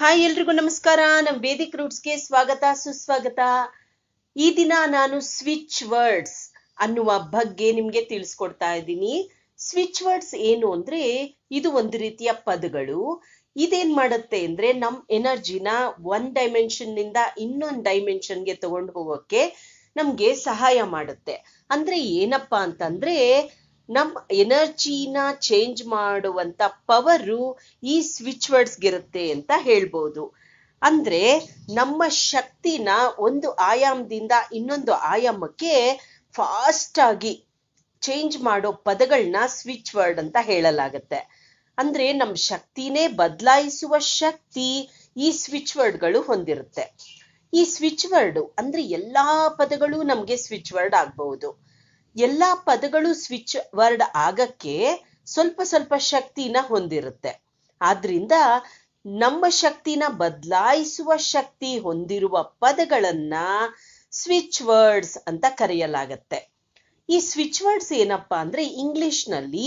hi ಎಲ್ರಿಗೂ ನಮಸ್ಕಾರ ನಮ್ಮ ವೇದಿಕ್ ರೂಟ್ಸ್ಗೆ ಸ್ವಾಗತ ಸುಸ್ವಾಗತ ಈ ದಿನ ನಾನು ಸ್ವಿಚ್ ವರ್ಡ್ಸ್ ಅನ್ನುವ ಬಗ್ಗೆ ನಿಮ್ಗೆ ತಿಳಿಸ್ಕೊಡ್ತಾ ಇದ್ದೀನಿ ಸ್ವಿಚ್ ವರ್ಡ್ಸ್ ಏನು ಅಂದ್ರೆ ಇದು ಒಂದು ರೀತಿಯ ಪದಗಳು ಇದೇನ್ ಮಾಡುತ್ತೆ ಅಂದ್ರೆ ನಮ್ ಎನರ್ಜಿನ ಒಂದ್ ಡೈಮೆನ್ಷನ್ ನಿಂದ ಇನ್ನೊಂದ್ ಡೈಮೆನ್ಷನ್ಗೆ ತಗೊಂಡು ಹೋಗೋಕೆ ನಮ್ಗೆ ಸಹಾಯ ಮಾಡುತ್ತೆ ಅಂದ್ರೆ ಏನಪ್ಪಾ ಅಂತಂದ್ರೆ ನಮ್ಮ ಎನರ್ಜಿನ ಚೇಂಜ್ ಮಾಡುವಂತ ಪವರು ಈ ಸ್ವಿಚ್ ವರ್ಡ್ಸ್ಗಿರುತ್ತೆ ಅಂತ ಹೇಳ್ಬೋದು ಅಂದ್ರೆ ನಮ್ಮ ಶಕ್ತಿನ ಒಂದು ಆಯಾಮದಿಂದ ಇನ್ನೊಂದು ಆಯಾಮಕ್ಕೆ ಫಾಸ್ಟ್ ಆಗಿ ಚೇಂಜ್ ಮಾಡೋ ಪದಗಳನ್ನ ಸ್ವಿಚ್ ವರ್ಡ್ ಅಂತ ಹೇಳಲಾಗುತ್ತೆ ಅಂದ್ರೆ ನಮ್ಮ ಶಕ್ತಿನೇ ಬದಲಾಯಿಸುವ ಶಕ್ತಿ ಈ ಸ್ವಿಚ್ ವರ್ಡ್ಗಳು ಹೊಂದಿರುತ್ತೆ ಈ ಸ್ವಿಚ್ ವರ್ಡ್ ಅಂದ್ರೆ ಎಲ್ಲಾ ಪದಗಳು ನಮ್ಗೆ ಸ್ವಿಚ್ ವರ್ಡ್ ಆಗ್ಬಹುದು ಎಲ್ಲ ಪದಗಳು ಸ್ವಿಚ್ ವರ್ಡ್ ಆಗಕ್ಕೆ ಸ್ವಲ್ಪ ಸ್ವಲ್ಪ ಶಕ್ತಿನ ಹೊಂದಿರುತ್ತೆ ಆದ್ರಿಂದ ನಮ್ಮ ಶಕ್ತಿನ ಬದಲಾಯಿಸುವ ಶಕ್ತಿ ಹೊಂದಿರುವ ಪದಗಳನ್ನ ಸ್ವಿಚ್ ವರ್ಡ್ಸ್ ಅಂತ ಕರೆಯಲಾಗತ್ತೆ ಈ ಸ್ವಿಚ್ ವರ್ಡ್ಸ್ ಏನಪ್ಪಾ ಅಂದ್ರೆ ಇಂಗ್ಲಿಷ್ನಲ್ಲಿ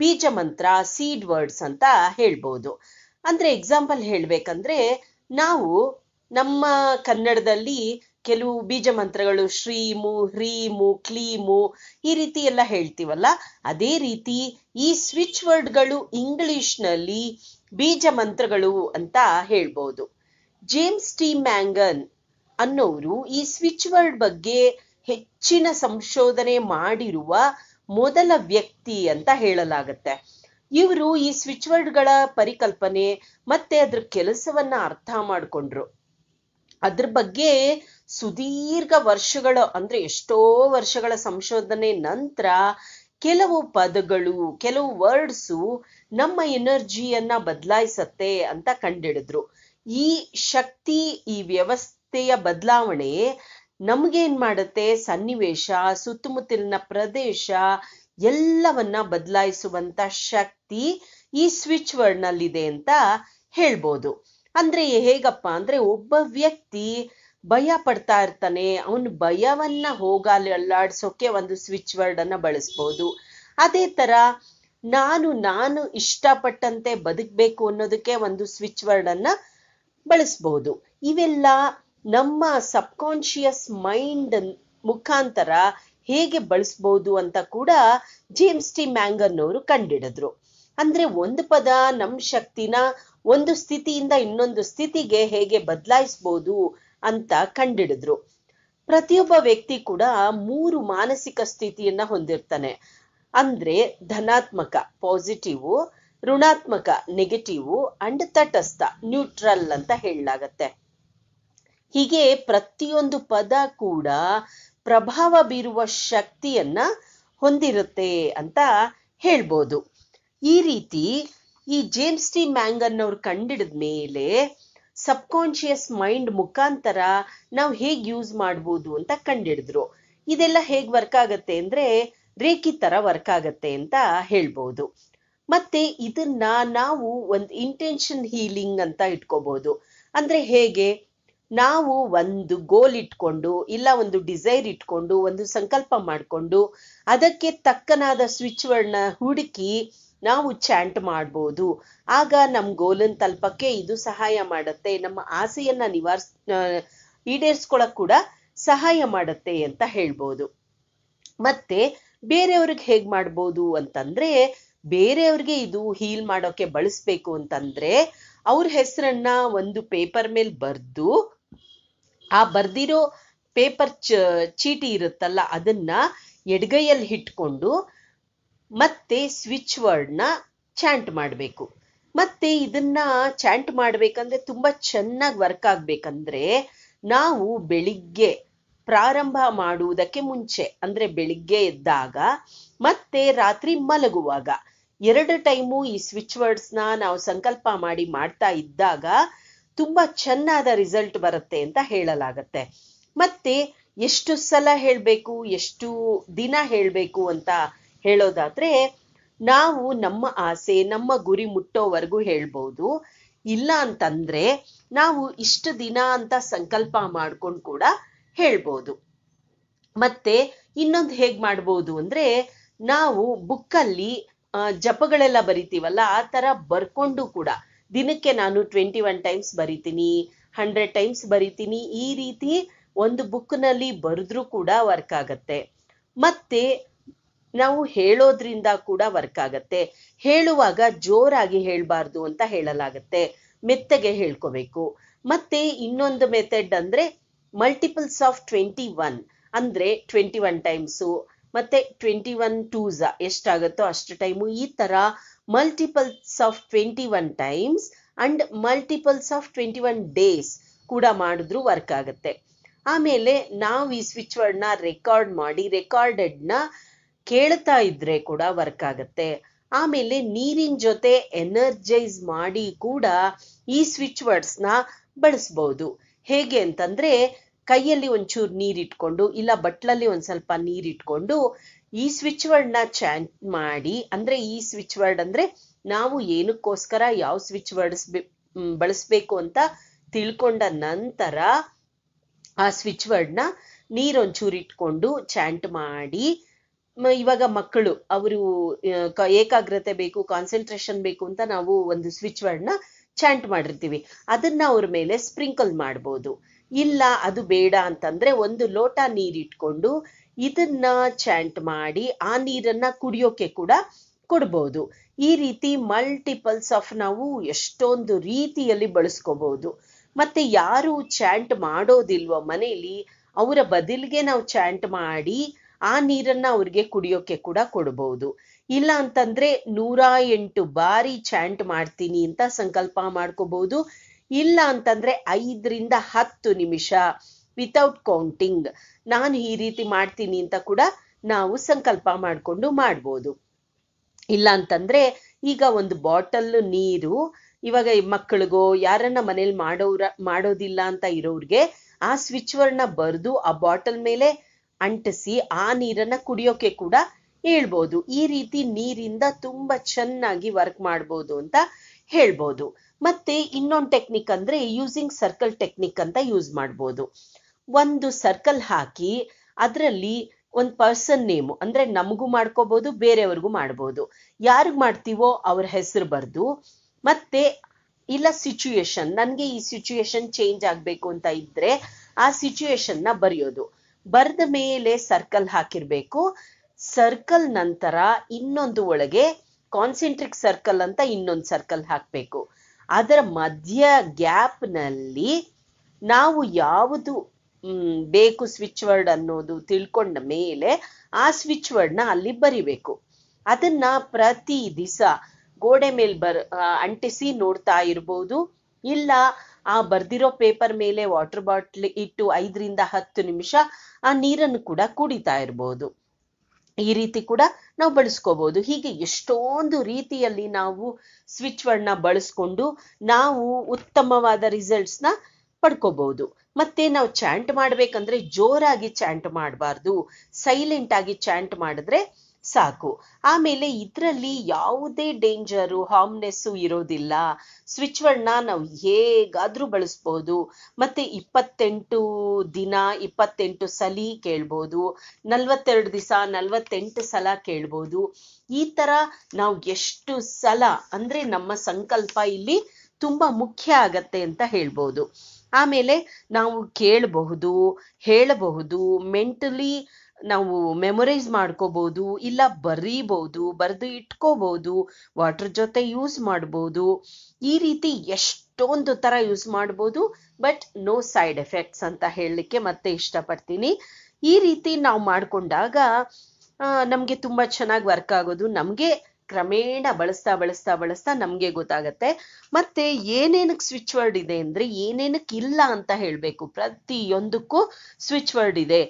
ಬೀಜ ಮಂತ್ರ ಸೀಡ್ ವರ್ಡ್ಸ್ ಅಂತ ಹೇಳ್ಬೋದು ಅಂದ್ರೆ ಎಕ್ಸಾಂಪಲ್ ಹೇಳ್ಬೇಕಂದ್ರೆ ನಾವು ನಮ್ಮ ಕನ್ನಡದಲ್ಲಿ ಕೆಲವು ಬೀಜ ಮಂತ್ರಗಳು ಶ್ರೀಮು ಹ್ರೀಮು ಕ್ಲೀಮು ಈ ರೀತಿ ಎಲ್ಲ ಹೇಳ್ತೀವಲ್ಲ ಅದೇ ರೀತಿ ಈ ಸ್ವಿಚ್ ವರ್ಡ್ಗಳು ಇಂಗ್ಲಿಷ್ನಲ್ಲಿ ಬೀಜ ಮಂತ್ರಗಳು ಅಂತ ಹೇಳ್ಬೋದು ಜೇಮ್ಸ್ ಟಿ ಮ್ಯಾಂಗನ್ ಅನ್ನೋರು ಈ ಸ್ವಿಚ್ ವರ್ಡ್ ಬಗ್ಗೆ ಹೆಚ್ಚಿನ ಸಂಶೋಧನೆ ಮಾಡಿರುವ ಮೊದಲ ವ್ಯಕ್ತಿ ಅಂತ ಹೇಳಲಾಗುತ್ತೆ ಇವರು ಈ ಸ್ವಿಚ್ ವರ್ಡ್ಗಳ ಪರಿಕಲ್ಪನೆ ಮತ್ತೆ ಅದ್ರ ಕೆಲಸವನ್ನ ಅರ್ಥ ಮಾಡ್ಕೊಂಡ್ರು ಅದ್ರ ಬಗ್ಗೆ ಸುದೀರ್ಘ ವರ್ಷಗಳ ಅಂದ್ರೆ ಎಷ್ಟೋ ವರ್ಷಗಳ ಸಂಶೋಧನೆ ನಂತರ ಕೆಲವು ಪದಗಳು ಕೆಲವು ವರ್ಡ್ಸು ನಮ್ಮ ಎನರ್ಜಿಯನ್ನ ಬದಲಾಯಿಸತ್ತೆ ಅಂತ ಕಂಡಿಡಿದ್ರು ಈ ಶಕ್ತಿ ಈ ವ್ಯವಸ್ಥೆಯ ಬದಲಾವಣೆ ನಮ್ಗೇನ್ ಮಾಡುತ್ತೆ ಸನ್ನಿವೇಶ ಸುತ್ತಮುತ್ತಲಿನ ಪ್ರದೇಶ ಎಲ್ಲವನ್ನ ಬದಲಾಯಿಸುವಂತ ಶಕ್ತಿ ಈ ಸ್ವಿಚ್ ವರ್ಡ್ನಲ್ಲಿದೆ ಅಂತ ಹೇಳ್ಬೋದು ಅಂದ್ರೆ ಹೇಗಪ್ಪ ಅಂದ್ರೆ ಒಬ್ಬ ವ್ಯಕ್ತಿ ಭಯ ಪಡ್ತಾ ಇರ್ತಾನೆ ಅವನ ಭಯವನ್ನ ಅಲ್ಲಾಡ್ಸೋಕೆ ಒಂದು ಸ್ವಿಚ್ ವರ್ಡ್ ಅನ್ನ ಬಳಸ್ಬೋದು ಅದೇ ತರ ನಾನು ನಾನು ಇಷ್ಟಪಟ್ಟಂತೆ ಬದುಕ್ಬೇಕು ಅನ್ನೋದಕ್ಕೆ ಒಂದು ಸ್ವಿಚ್ ವರ್ಡ್ ಅನ್ನ ಬಳಸ್ಬೋದು ಇವೆಲ್ಲ ನಮ್ಮ ಸಬ್ ಮೈಂಡ್ ಮುಖಾಂತರ ಹೇಗೆ ಬಳಸ್ಬೋದು ಅಂತ ಕೂಡ ಜೇಮ್ಸ್ ಟಿ ಮ್ಯಾಂಗನ್ ಅವರು ಕಂಡಿಡಿದ್ರು ಅಂದ್ರೆ ಒಂದು ಪದ ನಮ್ಮ ಶಕ್ತಿನ ಒಂದು ಸ್ಥಿತಿಯಿಂದ ಇನ್ನೊಂದು ಸ್ಥಿತಿಗೆ ಹೇಗೆ ಬದಲಾಯಿಸ್ಬೋದು ಅಂತ ಕಂಡಿಡಿದ್ರು ಪ್ರತಿಯೊಬ್ಬ ವ್ಯಕ್ತಿ ಕೂಡ ಮೂರು ಮಾನಸಿಕ ಸ್ಥಿತಿಯನ್ನ ಹೊಂದಿರ್ತಾನೆ ಅಂದ್ರೆ ಧನಾತ್ಮಕ ಪಾಸಿಟಿವ್ ಋಣಾತ್ಮಕ ನೆಗೆಟಿವ್ ಅಂಡ್ ತಟಸ್ಥ ನ್ಯೂಟ್ರಲ್ ಅಂತ ಹೇಳಲಾಗತ್ತೆ ಹೀಗೆ ಪ್ರತಿಯೊಂದು ಪದ ಕೂಡ ಪ್ರಭಾವ ಬೀರುವ ಶಕ್ತಿಯನ್ನ ಹೊಂದಿರುತ್ತೆ ಅಂತ ಹೇಳ್ಬೋದು ಈ ರೀತಿ ಈ ಜೇಮ್ಸ್ ಟಿ ಮ್ಯಾಂಗನ್ ಅವ್ರು ಕಂಡಿಡಿದ ಮೇಲೆ ಸಬ್ಕಾನ್ಷಿಯಸ್ ಮೈಂಡ್ ಮುಖಾಂತರ ನಾವು ಹೇಗ್ ಯೂಸ್ ಮಾಡ್ಬೋದು ಅಂತ ಕಂಡಿಡಿದ್ರು ಇದೆಲ್ಲ ಹೇಗ್ ವರ್ಕ್ ಆಗತ್ತೆ ಅಂದ್ರೆ ರೇಖಿ ತರ ವರ್ಕ್ ಆಗತ್ತೆ ಅಂತ ಹೇಳ್ಬೋದು ಮತ್ತೆ ಇದನ್ನ ನಾವು ಒಂದು ಇಂಟೆನ್ಷನ್ ಹೀಲಿಂಗ್ ಅಂತ ಇಟ್ಕೋಬಹುದು ಅಂದ್ರೆ ಹೇಗೆ ನಾವು ಒಂದು ಗೋಲ್ ಇಟ್ಕೊಂಡು ಇಲ್ಲ ಒಂದು ಡಿಸೈರ್ ಇಟ್ಕೊಂಡು ಒಂದು ಸಂಕಲ್ಪ ಮಾಡ್ಕೊಂಡು ಅದಕ್ಕೆ ತಕ್ಕನಾದ ಸ್ವಿಚ್ ವರ್ಡ್ನ ಹುಡುಕಿ ನಾವು ಚಾಂಟ್ ಮಾಡ್ಬೋದು ಆಗ ನಮ್ ಗೋಲನ್ ತಲ್ಪಕ್ಕೆ ಇದು ಸಹಾಯ ಮಾಡುತ್ತೆ ನಮ್ಮ ಆಸೆಯನ್ನ ನಿವಾರ್ಸ್ ಈಡೇರಿಸ್ಕೊಳಕ್ ಕೂಡ ಸಹಾಯ ಮಾಡುತ್ತೆ ಅಂತ ಹೇಳ್ಬೋದು ಮತ್ತೆ ಬೇರೆಯವ್ರಿಗೆ ಹೇಗ್ ಮಾಡ್ಬೋದು ಅಂತಂದ್ರೆ ಬೇರೆಯವ್ರಿಗೆ ಇದು ಹೀಲ್ ಮಾಡೋಕೆ ಬಳಸ್ಬೇಕು ಅಂತಂದ್ರೆ ಅವ್ರ ಹೆಸರನ್ನ ಒಂದು ಪೇಪರ್ ಮೇಲೆ ಬರ್ದು ಆ ಬರ್ದಿರೋ ಪೇಪರ್ ಚೀಟಿ ಇರುತ್ತಲ್ಲ ಅದನ್ನ ಎಡ್ಗೈಯಲ್ಲಿ ಇಟ್ಕೊಂಡು ಮತ್ತೆ ಸ್ವಿಚ್ ವರ್ಡ್ನ ಚಾಂಟ್ ಮಾಡಬೇಕು ಮತ್ತೆ ಇದನ್ನ ಚಾಂಟ್ ಮಾಡ್ಬೇಕಂದ್ರೆ ತುಂಬಾ ಚೆನ್ನಾಗಿ ವರ್ಕ್ ಆಗ್ಬೇಕಂದ್ರೆ ನಾವು ಬೆಳಿಗ್ಗೆ ಪ್ರಾರಂಭ ಮಾಡುವುದಕ್ಕೆ ಮುಂಚೆ ಅಂದ್ರೆ ಬೆಳಿಗ್ಗೆ ಎದ್ದಾಗ ಮತ್ತೆ ರಾತ್ರಿ ಮಲಗುವಾಗ ಎರಡು ಟೈಮು ಈ ಸ್ವಿಚ್ ವರ್ಡ್ಸ್ನ ನಾವು ಸಂಕಲ್ಪ ಮಾಡಿ ಮಾಡ್ತಾ ಇದ್ದಾಗ ತುಂಬಾ ಚೆನ್ನಾದ ರಿಸಲ್ಟ್ ಬರುತ್ತೆ ಅಂತ ಹೇಳಲಾಗತ್ತೆ ಮತ್ತೆ ಎಷ್ಟು ಸಲ ಹೇಳಬೇಕು ಎಷ್ಟು ದಿನ ಹೇಳಬೇಕು ಅಂತ ಹೇಳೋದಾದ್ರೆ ನಾವು ನಮ್ಮ ಆಸೆ ನಮ್ಮ ಗುರಿ ಮುಟ್ಟೋವರೆಗೂ ಹೇಳ್ಬೋದು ಇಲ್ಲ ಅಂತಂದ್ರೆ ನಾವು ಇಷ್ಟು ದಿನ ಅಂತ ಸಂಕಲ್ಪ ಮಾಡ್ಕೊಂಡು ಕೂಡ ಹೇಳ್ಬೋದು ಮತ್ತೆ ಇನ್ನೊಂದು ಹೇಗ್ ಮಾಡ್ಬೋದು ಅಂದ್ರೆ ನಾವು ಬುಕ್ಕಲ್ಲಿ ಜಪಗಳೆಲ್ಲ ಬರಿತೀವಲ್ಲ ಆ ತರ ಬರ್ಕೊಂಡು ಕೂಡ ದಿನಕ್ಕೆ ನಾನು ಟ್ವೆಂಟಿ ಒನ್ ಟೈಮ್ಸ್ ಬರಿತೀನಿ ಹಂಡ್ರೆಡ್ ಟೈಮ್ಸ್ ಬರಿತೀನಿ ಈ ರೀತಿ ಒಂದು ಬುಕ್ನಲ್ಲಿ ಬರೆದ್ರೂ ಕೂಡ ವರ್ಕ್ ಆಗತ್ತೆ ಮತ್ತೆ ನಾವು ಹೇಳೋದ್ರಿಂದ ಕೂಡ ವರ್ಕ್ ಆಗತ್ತೆ ಹೇಳುವಾಗ ಜೋರಾಗಿ ಹೇಳ್ಬಾರ್ದು ಅಂತ ಹೇಳಲಾಗತ್ತೆ ಮೆತ್ತಗೆ ಹೇಳ್ಕೋಬೇಕು ಮತ್ತೆ ಇನ್ನೊಂದು ಮೆಥಡ್ ಅಂದ್ರೆ ಮಲ್ಟಿಪಲ್ಸ್ ಆಫ್ ಟ್ವೆಂಟಿ ಒನ್ ಅಂದ್ರೆ ಟ್ವೆಂಟಿ ಒನ್ ಟೈಮ್ಸು ಮತ್ತೆ ಟ್ವೆಂಟಿ ಒನ್ ಟೂಸ ಎಷ್ಟಾಗುತ್ತೋ ಅಷ್ಟು ಟೈಮು ಈ ತರ multiples of twenty one times and multiples of twenty one days ಕೂಡ ಮಾಡಿದ್ರು ವರ್ಕ್ ಆಗುತ್ತೆ ಆಮೇಲೆ ನಾವು ಈ ಸ್ವಿಚ್ ವರ್ಡ್ನ ರೆಕಾರ್ಡ್ ಮಾಡಿ ರೆಕಾರ್ಡೆಡ್ನ ಕೇಳ್ತಾ ಇದ್ರೆ ಕೂಡ ವರ್ಕ್ ಆಗತ್ತೆ ಆಮೇಲೆ ನೀರಿನ ಜೊತೆ ಎನರ್ಜೈಸ್ ಮಾಡಿ ಕೂಡ ಈ ಸ್ವಿಚ್ ವರ್ಡ್ಸ್ ನ ಬಳಸ್ಬಹುದು ಹೇಗೆ ಅಂತಂದ್ರೆ ಕೈಯಲ್ಲಿ ಒಂಚೂರು ನೀರಿಟ್ಕೊಂಡು ಇಲ್ಲ ಬಟ್ಲಲ್ಲಿ ಒಂದ್ ಸ್ವಲ್ಪ ನೀರಿಟ್ಕೊಂಡು ಈ ಸ್ವಿಚ್ ವರ್ಡ್ ನ ಚಾಂಟ್ ಮಾಡಿ ಅಂದ್ರೆ ಈ ಸ್ವಿಚ್ ವರ್ಡ್ ಅಂದ್ರೆ ನಾವು ಏನಕ್ಕೋಸ್ಕರ ಯಾವ ಸ್ವಿಚ್ ವರ್ಡ್ಸ್ ಬಳಸ್ಬೇಕು ಅಂತ ತಿಳ್ಕೊಂಡ ನಂತರ ಆ ಸ್ವಿಚ್ ವರ್ಡ್ ನ ನೀರೊಂಚೂರು ಇಟ್ಕೊಂಡು ಚಾಂಟ್ ಮಾಡಿ ಇವಾಗ ಮಕ್ಕಳು ಅವರು ಏಕಾಗ್ರತೆ ಬೇಕು ಕಾನ್ಸಂಟ್ರೇಷನ್ ಬೇಕು ಅಂತ ನಾವು ಒಂದು ಸ್ವಿಚ್ ವರ್ಡ್ನ ಚಾಂಟ್ ಮಾಡಿರ್ತೀವಿ ಅದನ್ನ ಅವ್ರ ಮೇಲೆ ಸ್ಪ್ರಿಂಕಲ್ ಮಾಡ್ಬೋದು ಇಲ್ಲ ಅದು ಬೇಡ ಅಂತಂದ್ರೆ ಒಂದು ಲೋಟ ನೀರಿಟ್ಕೊಂಡು ಇದನ್ನ ಚಾಂಟ್ ಮಾಡಿ ಆ ನೀರನ್ನ ಕುಡಿಯೋಕೆ ಕೂಡ ಕೊಡ್ಬೋದು ಈ ರೀತಿ ಮಲ್ಟಿಪಲ್ಸ್ ಆಫ್ ನಾವು ಎಷ್ಟೊಂದು ರೀತಿಯಲ್ಲಿ ಬಳಸ್ಕೋಬಹುದು ಮತ್ತೆ ಯಾರು ಚಾಂಟ್ ಮಾಡೋದಿಲ್ವೋ ಮನೆಯಲ್ಲಿ ಅವರ ಬದಲಿಗೆ ನಾವು ಚಾಂಟ್ ಮಾಡಿ ಆ ನೀರನ್ನ ಅವ್ರಿಗೆ ಕುಡಿಯೋಕೆ ಕೂಡ ಕೊಡಬಹುದು ಇಲ್ಲ ಅಂತಂದ್ರೆ ನೂರ ಎಂಟು ಬಾರಿ ಚಾಂಟ್ ಮಾಡ್ತೀನಿ ಅಂತ ಸಂಕಲ್ಪ ಮಾಡ್ಕೋಬಹುದು ಇಲ್ಲ ಅಂತಂದ್ರೆ ಐದರಿಂದ ಹತ್ತು ನಿಮಿಷ ವಿತೌಟ್ ಕೌಂಟಿಂಗ್ ನಾನು ಈ ರೀತಿ ಮಾಡ್ತೀನಿ ಅಂತ ಕೂಡ ನಾವು ಸಂಕಲ್ಪ ಮಾಡಿಕೊಂಡು ಮಾಡ್ಬೋದು ಇಲ್ಲ ಅಂತಂದ್ರೆ ಈಗ ಒಂದು ಬಾಟಲ್ ನೀರು ಇವಾಗ ಮಕ್ಕಳಿಗೋ ಯಾರನ್ನ ಮನೇಲಿ ಮಾಡೋರ ಮಾಡೋದಿಲ್ಲ ಅಂತ ಇರೋರ್ಗೆ ಆ ಸ್ವಿಚ್ ಬರೆದು ಆ ಬಾಟಲ್ ಮೇಲೆ ಅಂಟಿಸಿ ಆ ನೀರನ್ನ ಕುಡಿಯೋಕೆ ಕೂಡ ಹೇಳ್ಬೋದು ಈ ರೀತಿ ನೀರಿಂದ ತುಂಬಾ ಚೆನ್ನಾಗಿ ವರ್ಕ್ ಮಾಡ್ಬೋದು ಅಂತ ಹೇಳ್ಬೋದು ಮತ್ತೆ ಇನ್ನೊಂದು ಟೆಕ್ನಿಕ್ ಅಂದ್ರೆ ಯೂಸಿಂಗ್ ಸರ್ಕಲ್ ಟೆಕ್ನಿಕ್ ಅಂತ ಯೂಸ್ ಮಾಡ್ಬೋದು ಒಂದು ಸರ್ಕಲ್ ಹಾಕಿ ಅದರಲ್ಲಿ ಒಂದ್ ಪರ್ಸನ್ ನೇಮು ಅಂದ್ರೆ ನಮಗೂ ಮಾಡ್ಕೋಬಹುದು ಬೇರೆಯವ್ರಿಗೂ ಮಾಡ್ಬೋದು ಯಾರು ಮಾಡ್ತೀವೋ ಅವ್ರ ಹೆಸರು ಬರ್ದು ಮತ್ತೆ ಇಲ್ಲ ಸಿಚುಯೇಷನ್ ನನ್ಗೆ ಈ ಸಿಚುಯೇಷನ್ ಚೇಂಜ್ ಆಗ್ಬೇಕು ಅಂತ ಇದ್ರೆ ಆ ಸಿಚುಯೇಷನ್ ನ ಬರೆಯೋದು ಬರೆದ ಮೇಲೆ ಸರ್ಕಲ್ ಹಾಕಿರ್ಬೇಕು ಸರ್ಕಲ್ ನಂತರ ಇನ್ನೊಂದು ಒಳಗೆ ಕಾನ್ಸೆಂಟ್ರಿಕ್ ಸರ್ಕಲ್ ಅಂತ ಇನ್ನೊಂದು ಸರ್ಕಲ್ ಹಾಕಬೇಕು ಅದರ ಮಧ್ಯ ಗ್ಯಾಪ್ನಲ್ಲಿ ನಾವು ಯಾವುದು ಬೇಕು ಸ್ವಿಚ್ ವರ್ಡ್ ಅನ್ನೋದು ತಿಳ್ಕೊಂಡ ಮೇಲೆ ಆ ಸ್ವಿಚ್ ವರ್ಡ್ನ ಅಲ್ಲಿ ಬರಿಬೇಕು ಅದನ್ನ ಪ್ರತಿ ದಿವಸ ಗೋಡೆ ಮೇಲೆ ಬರ್ ಅಂಟಿಸಿ ನೋಡ್ತಾ ಇರ್ಬೋದು ಇಲ್ಲ ಆ ಬರ್ದಿರೋ ಪೇಪರ್ ಮೇಲೆ ವಾಟರ್ ಬಾಟ್ಲ್ ಇಟ್ಟು ಐದರಿಂದ ಹತ್ತು ನಿಮಿಷ ಆ ನೀರನ್ನು ಕೂಡ ಕುಡಿತಾ ಇರ್ಬೋದು ಈ ರೀತಿ ಕೂಡ ನಾವು ಬಳಸ್ಕೋಬಹುದು ಹೀಗೆ ಎಷ್ಟೊಂದು ರೀತಿಯಲ್ಲಿ ನಾವು ಸ್ವಿಚ್ಗಳನ್ನ ಬಳಸ್ಕೊಂಡು ನಾವು ಉತ್ತಮವಾದ ರಿಸಲ್ಟ್ಸ್ನ ಪಡ್ಕೋಬಹುದು ಮತ್ತೆ ನಾವು ಚಾಂಟ್ ಮಾಡ್ಬೇಕಂದ್ರೆ ಜೋರಾಗಿ ಚಾಂಟ್ ಮಾಡಬಾರ್ದು ಸೈಲೆಂಟ್ ಆಗಿ ಚಾಂಟ್ ಮಾಡಿದ್ರೆ ಸಾಕು ಆಮೇಲೆ ಇದರಲ್ಲಿ ಯಾವುದೇ ಡೇಂಜರು ಹಾಮ್ನೆಸ್ಸು ಇರೋದಿಲ್ಲ ಸ್ವಿಚ್ಗಳನ್ನ ನಾವು ಹೇಗಾದರೂ ಬಳಸ್ಬೋದು ಮತ್ತೆ ಇಪ್ಪತ್ತೆಂಟು ದಿನ ಇಪ್ಪತ್ತೆಂಟು ಸಲಿ ಕೇಳ್ಬೋದು ನಲ್ವತ್ತೆರಡು ದಿವಸ ನಲವತ್ತೆಂಟು ಸಲ ಕೇಳ್ಬೋದು ಈ ತರ ನಾವು ಎಷ್ಟು ಸಲ ಅಂದ್ರೆ ನಮ್ಮ ಸಂಕಲ್ಪ ಇಲ್ಲಿ ತುಂಬಾ ಮುಖ್ಯ ಆಗತ್ತೆ ಅಂತ ಹೇಳ್ಬೋದು ಆಮೇಲೆ ನಾವು ಕೇಳಬಹುದು ಹೇಳಬಹುದು ಮೆಂಟಲಿ ನಾವು ಮೆಮೊರೈಸ್ ಮಾಡ್ಕೋಬಹುದು ಇಲ್ಲ ಬರೀಬಹುದು ಬರೆದು ಇಟ್ಕೋಬಹುದು ವಾಟರ್ ಜೊತೆ ಯೂಸ್ ಮಾಡ್ಬೋದು ಈ ರೀತಿ ಎಷ್ಟೊಂದು ತರ ಯೂಸ್ ಮಾಡ್ಬೋದು ಬಟ್ ನೋ ಸೈಡ್ ಎಫೆಕ್ಟ್ಸ್ ಅಂತ ಹೇಳಲಿಕ್ಕೆ ಮತ್ತೆ ಇಷ್ಟಪಡ್ತೀನಿ ಈ ರೀತಿ ನಾವು ಮಾಡ್ಕೊಂಡಾಗ ನಮ್ಗೆ ತುಂಬಾ ಚೆನ್ನಾಗಿ ವರ್ಕ್ ಆಗೋದು ನಮ್ಗೆ ಕ್ರಮೇಣ ಬಳಸ್ತಾ ಬಳಸ್ತಾ ಬಳಸ್ತಾ ನಮ್ಗೆ ಗೊತ್ತಾಗತ್ತೆ ಮತ್ತೆ ಏನೇನಕ್ ಸ್ವಿಚ್ ವರ್ಡ್ ಇದೆ ಅಂದ್ರೆ ಏನೇನಕ್ ಇಲ್ಲ ಅಂತ ಹೇಳ್ಬೇಕು ಪ್ರತಿಯೊಂದಕ್ಕೂ ಸ್ವಿಚ್ ವರ್ಡ್ ಇದೆ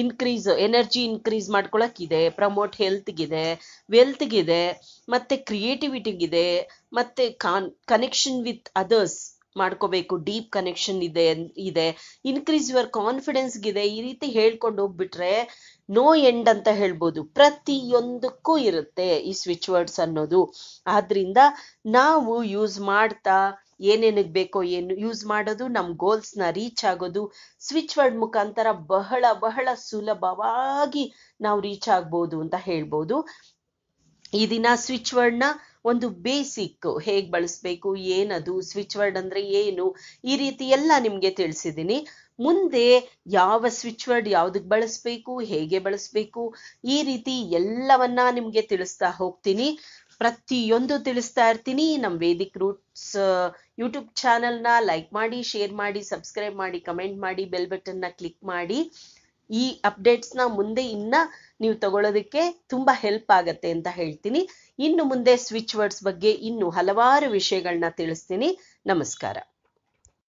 ಇನ್ಕ್ರೀಸ್ ಎನರ್ಜಿ ಇನ್ಕ್ರೀಸ್ ಮಾಡ್ಕೊಳಕ್ಕಿದೆ ಪ್ರಮೋಟ್ ಹೆಲ್ತ್ಗಿದೆ ವೆಲ್ತ್ಗಿದೆ ಮತ್ತೆ ಕ್ರಿಯೇಟಿವಿಟಿಗಿದೆ ಮತ್ತೆ ಕಾನ್ ಕನೆಕ್ಷನ್ ವಿತ್ ಅದರ್ಸ್ ಮಾಡ್ಕೋಬೇಕು ಡೀಪ್ ಕನೆಕ್ಷನ್ ಇದೆ ಇದೆ ಇನ್ಕ್ರೀಸ್ ಯುವರ್ ಕಾನ್ಫಿಡೆನ್ಸ್ಗಿದೆ ಈ ರೀತಿ ಹೇಳ್ಕೊಂಡು ಹೋಗ್ಬಿಟ್ರೆ ನೋ ಎಂಡ್ ಅಂತ ಹೇಳ್ಬೋದು ಪ್ರತಿಯೊಂದಕ್ಕೂ ಇರುತ್ತೆ ಈ ಸ್ವಿಚ್ ವರ್ಡ್ಸ್ ಅನ್ನೋದು ಆದ್ರಿಂದ ನಾವು ಯೂಸ್ ಮಾಡ್ತಾ ಏನೇನಿಗೆ ಬೇಕೋ ಏನು ಯೂಸ್ ಮಾಡೋದು ನಮ್ಮ ಗೋಲ್ಸ್ನ ರೀಚ್ ಆಗೋದು ಸ್ವಿಚ್ ವರ್ಡ್ ಮುಖಾಂತರ ಬಹಳ ಬಹಳ ಸುಲಭವಾಗಿ ನಾವು ರೀಚ್ ಆಗ್ಬೋದು ಅಂತ ಹೇಳ್ಬೋದು ಈ ದಿನ ಸ್ವಿಚ್ ವರ್ಡ್ನ ಒಂದು ಬೇಸಿಕ್ ಹೇಗೆ ಬಳಸಬೇಕು ಏನದು ಸ್ವಿಚ್ ವರ್ಡ್ ಅಂದ್ರೆ ಏನು ಈ ರೀತಿ ಎಲ್ಲ ನಿಮ್ಗೆ ತಿಳಿಸಿದ್ದೀನಿ ಮುಂದೆ ಯಾವ ಸ್ವಿಚ್ ವರ್ಡ್ ಯಾವ್ದಕ್ ಬಳಸ್ಬೇಕು ಹೇಗೆ ಬಳಸ್ಬೇಕು ಈ ರೀತಿ ಎಲ್ಲವನ್ನ ನಿಮ್ಗೆ ತಿಳಿಸ್ತಾ ಹೋಗ್ತೀನಿ ಪ್ರತಿಯೊಂದು ತಿಳಿಸ್ತಾ ಇರ್ತೀನಿ ನಮ್ಮ ವೇದಿಕ್ ರೂಟ್ಸ್ ಯೂಟ್ಯೂಬ್ ಚಾನಲ್ನ ಲೈಕ್ ಮಾಡಿ ಶೇರ್ ಮಾಡಿ ಸಬ್ಸ್ಕ್ರೈಬ್ ಮಾಡಿ ಕಮೆಂಟ್ ಮಾಡಿ ಬೆಲ್ ಬಟನ್ನ ಕ್ಲಿಕ್ ಮಾಡಿ ಈ ಅಪ್ಡೇಟ್ಸ್ನ ಮುಂದೆ ಇನ್ನ ನೀವು ತಗೊಳ್ಳೋದಕ್ಕೆ ತುಂಬಾ ಹೆಲ್ಪ್ ಆಗತ್ತೆ ಅಂತ ಹೇಳ್ತೀನಿ ಇನ್ನು ಮುಂದೆ ಸ್ವಿಚ್ ವರ್ಡ್ಸ್ ಬಗ್ಗೆ ಇನ್ನು ಹಲವಾರು ವಿಷಯಗಳನ್ನ ತಿಳಿಸ್ತೀನಿ ನಮಸ್ಕಾರ